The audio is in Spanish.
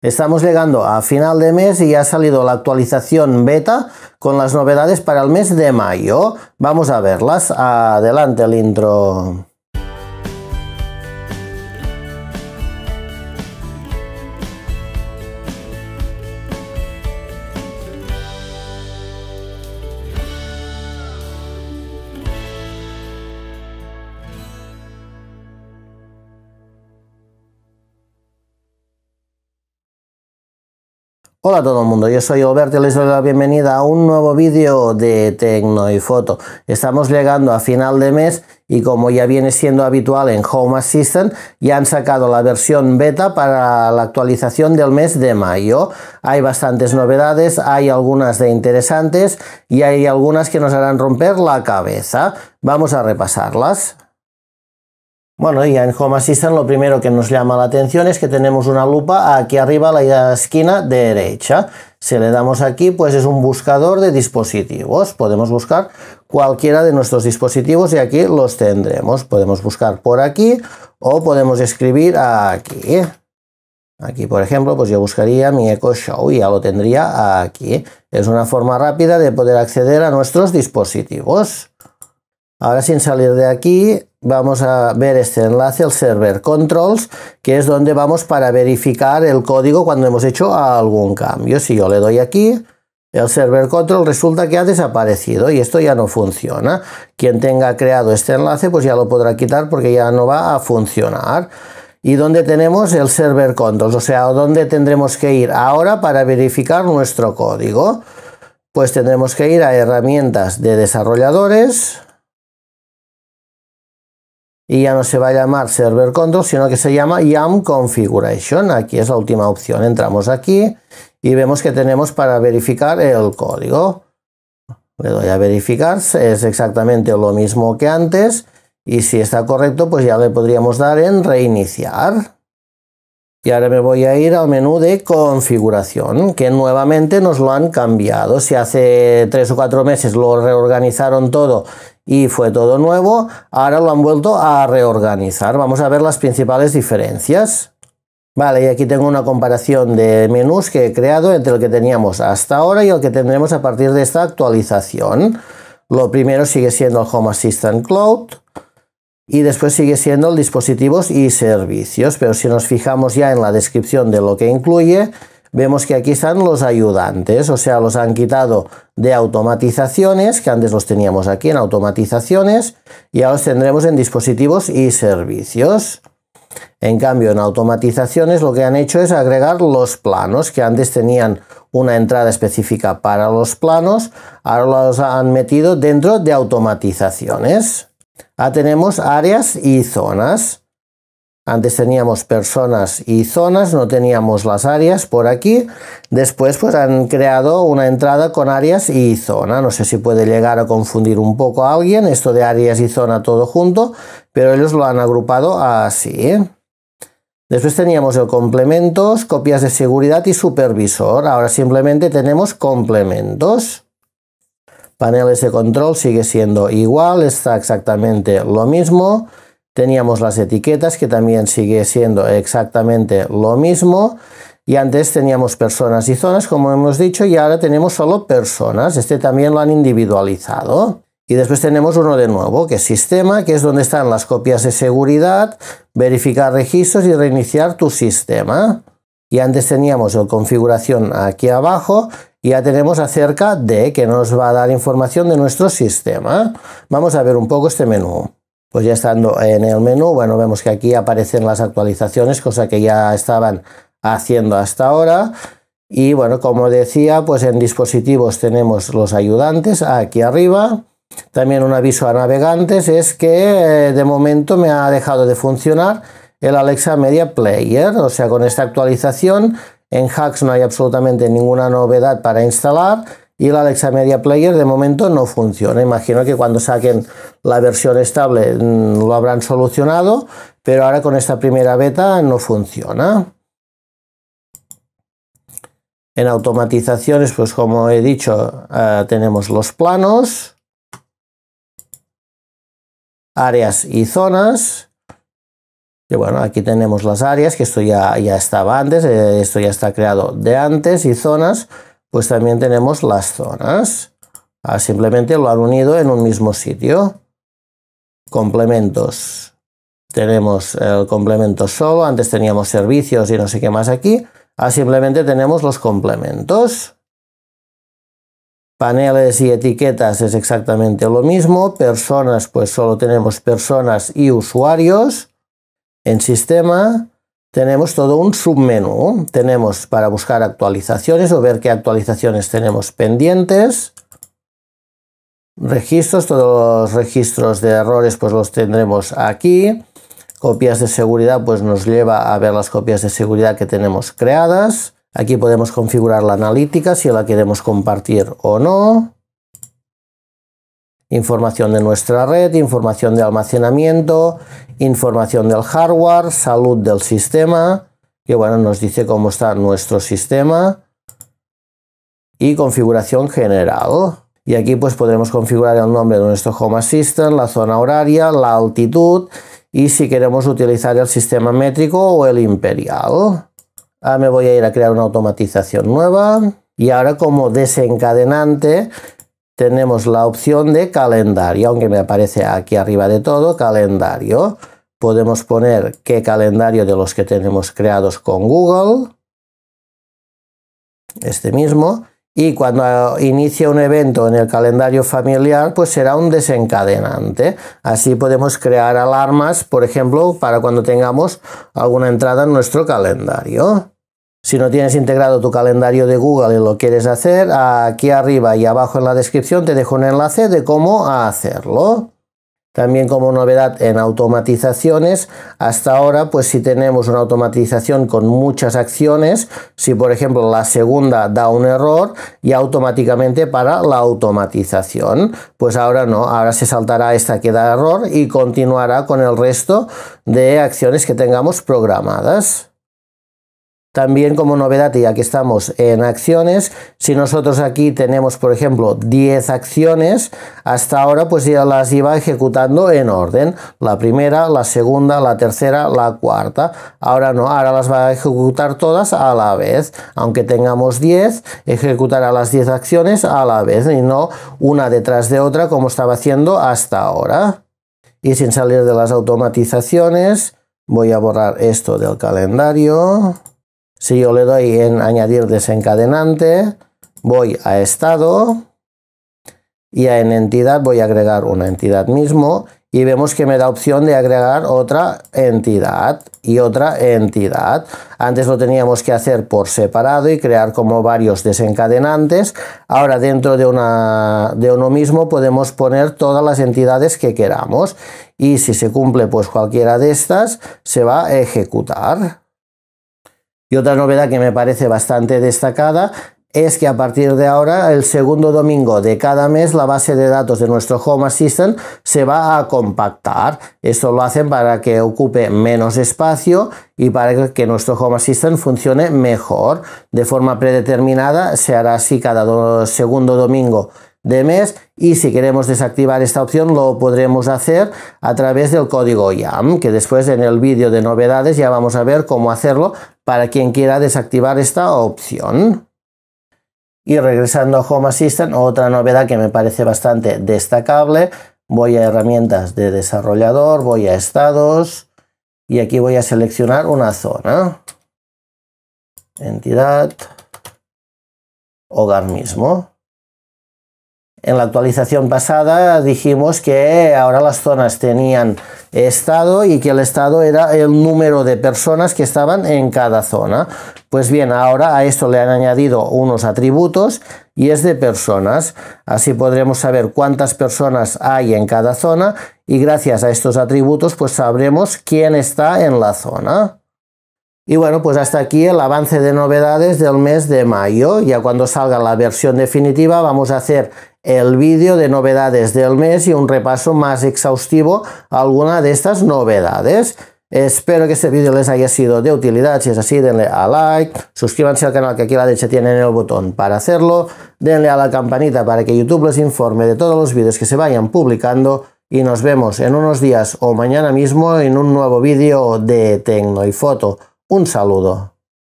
Estamos llegando a final de mes y ha salido la actualización beta con las novedades para el mes de mayo. Vamos a verlas. Adelante el intro. Hola a todo el mundo, yo soy Alberto y les doy la bienvenida a un nuevo vídeo de Tecno y Foto. Estamos llegando a final de mes y como ya viene siendo habitual en Home Assistant, ya han sacado la versión beta para la actualización del mes de mayo. Hay bastantes novedades, hay algunas de interesantes y hay algunas que nos harán romper la cabeza. Vamos a repasarlas. Bueno, y en Home Assistant lo primero que nos llama la atención es que tenemos una lupa aquí arriba a la esquina derecha. Si le damos aquí, pues es un buscador de dispositivos. Podemos buscar cualquiera de nuestros dispositivos y aquí los tendremos. Podemos buscar por aquí o podemos escribir aquí. Aquí, por ejemplo, pues yo buscaría mi Echo Show y ya lo tendría aquí. Es una forma rápida de poder acceder a nuestros dispositivos. Ahora sin salir de aquí, vamos a ver este enlace al server controls, que es donde vamos para verificar el código cuando hemos hecho algún cambio. Si yo le doy aquí, el server control resulta que ha desaparecido y esto ya no funciona. Quien tenga creado este enlace pues ya lo podrá quitar porque ya no va a funcionar. Y donde tenemos el server controls, o sea, donde tendremos que ir ahora para verificar nuestro código. Pues tendremos que ir a herramientas de desarrolladores, y ya no se va a llamar server control, sino que se llama YAM configuration. Aquí es la última opción. Entramos aquí y vemos que tenemos para verificar el código. Le doy a verificar, es exactamente lo mismo que antes y si está correcto, pues ya le podríamos dar en reiniciar. Y ahora me voy a ir al menú de configuración, que nuevamente nos lo han cambiado. Si hace tres o cuatro meses lo reorganizaron todo y fue todo nuevo, ahora lo han vuelto a reorganizar. Vamos a ver las principales diferencias. Vale, y aquí tengo una comparación de menús que he creado entre el que teníamos hasta ahora y el que tendremos a partir de esta actualización. Lo primero sigue siendo el Home Assistant Cloud y después sigue siendo el dispositivos y servicios, pero si nos fijamos ya en la descripción de lo que incluye, vemos que aquí están los ayudantes, o sea, los han quitado de automatizaciones, que antes los teníamos aquí en automatizaciones, y ahora los tendremos en dispositivos y servicios. En cambio, en automatizaciones lo que han hecho es agregar los planos, que antes tenían una entrada específica para los planos, ahora los han metido dentro de automatizaciones. Ah tenemos áreas y zonas. Antes teníamos personas y zonas, no teníamos las áreas por aquí. Después pues han creado una entrada con áreas y zona. No sé si puede llegar a confundir un poco a alguien esto de áreas y zona todo junto, pero ellos lo han agrupado así. Después teníamos el complementos, copias de seguridad y supervisor. Ahora simplemente tenemos complementos. Paneles de control sigue siendo igual, está exactamente lo mismo. Teníamos las etiquetas que también sigue siendo exactamente lo mismo. Y antes teníamos personas y zonas, como hemos dicho, y ahora tenemos solo personas. Este también lo han individualizado. Y después tenemos uno de nuevo, que es sistema, que es donde están las copias de seguridad, verificar registros y reiniciar tu sistema. Y antes teníamos el configuración aquí abajo ya tenemos acerca de que nos va a dar información de nuestro sistema. Vamos a ver un poco este menú. Pues ya estando en el menú, bueno, vemos que aquí aparecen las actualizaciones, cosa que ya estaban haciendo hasta ahora. Y bueno, como decía, pues en dispositivos tenemos los ayudantes aquí arriba. También un aviso a navegantes es que eh, de momento me ha dejado de funcionar el Alexa Media Player. O sea, con esta actualización en Hacks no hay absolutamente ninguna novedad para instalar y la Alexa Media Player de momento no funciona. Imagino que cuando saquen la versión estable mm, lo habrán solucionado, pero ahora con esta primera beta no funciona. En automatizaciones, pues como he dicho, eh, tenemos los planos, áreas y zonas. Y bueno, aquí tenemos las áreas, que esto ya, estaba antes, eh, esto ya está creado de antes, y zonas, pues también tenemos las zonas. Ah, simplemente lo han unido en un mismo sitio. Complementos. Tenemos el complemento solo, antes teníamos servicios y no sé qué más aquí. Ah, simplemente tenemos los complementos. Paneles y etiquetas es exactamente lo mismo. Personas, pues solo tenemos personas y usuarios. En sistema tenemos todo un submenú. Tenemos para buscar actualizaciones o ver qué actualizaciones tenemos pendientes. Registros, todos los registros de errores pues los tendremos aquí. Copias de seguridad pues nos lleva a ver las copias de seguridad que tenemos creadas. Aquí podemos configurar la analítica si la queremos compartir o no información de nuestra red, información de almacenamiento, información del hardware, salud del sistema, que bueno, nos dice cómo está nuestro sistema y configuración general. Y aquí pues podremos configurar el nombre de nuestro Home Assistant, la zona horaria, la altitud y si queremos utilizar el sistema métrico o el imperial. Ahora me voy a ir a crear una automatización nueva y ahora como desencadenante tenemos la opción de calendario, aunque me aparece aquí arriba de todo, calendario. Podemos poner qué calendario de los que tenemos creados con Google, este mismo, y cuando inicie un evento en el calendario familiar, pues será un desencadenante. Así podemos crear alarmas, por ejemplo, para cuando tengamos alguna entrada en nuestro calendario. Si no tienes integrado tu calendario de Google y lo quieres hacer, aquí arriba y abajo en la descripción te dejo un enlace de cómo hacerlo. También como novedad en automatizaciones, hasta ahora pues si tenemos una automatización con muchas acciones, si por ejemplo la segunda da un error y automáticamente para la automatización, pues ahora no, ahora se saltará esta que da error y continuará con el resto de acciones que tengamos programadas. También como novedad, ya que estamos en acciones, si nosotros aquí tenemos, por ejemplo, 10 acciones, hasta ahora pues ya las iba ejecutando en orden. La primera, la segunda, la tercera, la cuarta. Ahora no, ahora las va a ejecutar todas a la vez. Aunque tengamos 10, ejecutará las 10 acciones a la vez y no una detrás de otra como estaba haciendo hasta ahora. Y sin salir de las automatizaciones, voy a borrar esto del calendario. Si yo le doy en añadir desencadenante, voy a estado y en entidad voy a agregar una entidad mismo y vemos que me da opción de agregar otra entidad y otra entidad. Antes lo teníamos que hacer por separado y crear como varios desencadenantes. Ahora dentro de, una, de uno mismo podemos poner todas las entidades que queramos y si se cumple pues cualquiera de estas se va a ejecutar. Y otra novedad que me parece bastante destacada es que a partir de ahora, el segundo domingo de cada mes, la base de datos de nuestro Home Assistant se va a compactar. Esto lo hacen para que ocupe menos espacio y para que nuestro Home Assistant funcione mejor. De forma predeterminada se hará así cada segundo domingo de mes y si queremos desactivar esta opción lo podremos hacer a través del código YAM que después en el vídeo de novedades ya vamos a ver cómo hacerlo para quien quiera desactivar esta opción. Y regresando a Home Assistant, otra novedad que me parece bastante destacable, voy a herramientas de desarrollador, voy a estados y aquí voy a seleccionar una zona. Entidad, hogar mismo. En la actualización pasada dijimos que ahora las zonas tenían estado y que el estado era el número de personas que estaban en cada zona. Pues bien, ahora a esto le han añadido unos atributos y es de personas. Así podremos saber cuántas personas hay en cada zona y gracias a estos atributos pues sabremos quién está en la zona. Y bueno, pues hasta aquí el avance de novedades del mes de mayo. Ya cuando salga la versión definitiva vamos a hacer el vídeo de novedades del mes y un repaso más exhaustivo a alguna de estas novedades. Espero que este vídeo les haya sido de utilidad. Si es así, denle a like, suscríbanse al canal que aquí a la derecha tienen el botón para hacerlo, denle a la campanita para que YouTube les informe de todos los vídeos que se vayan publicando y nos vemos en unos días o mañana mismo en un nuevo vídeo de Tecno y Foto. Un saludo.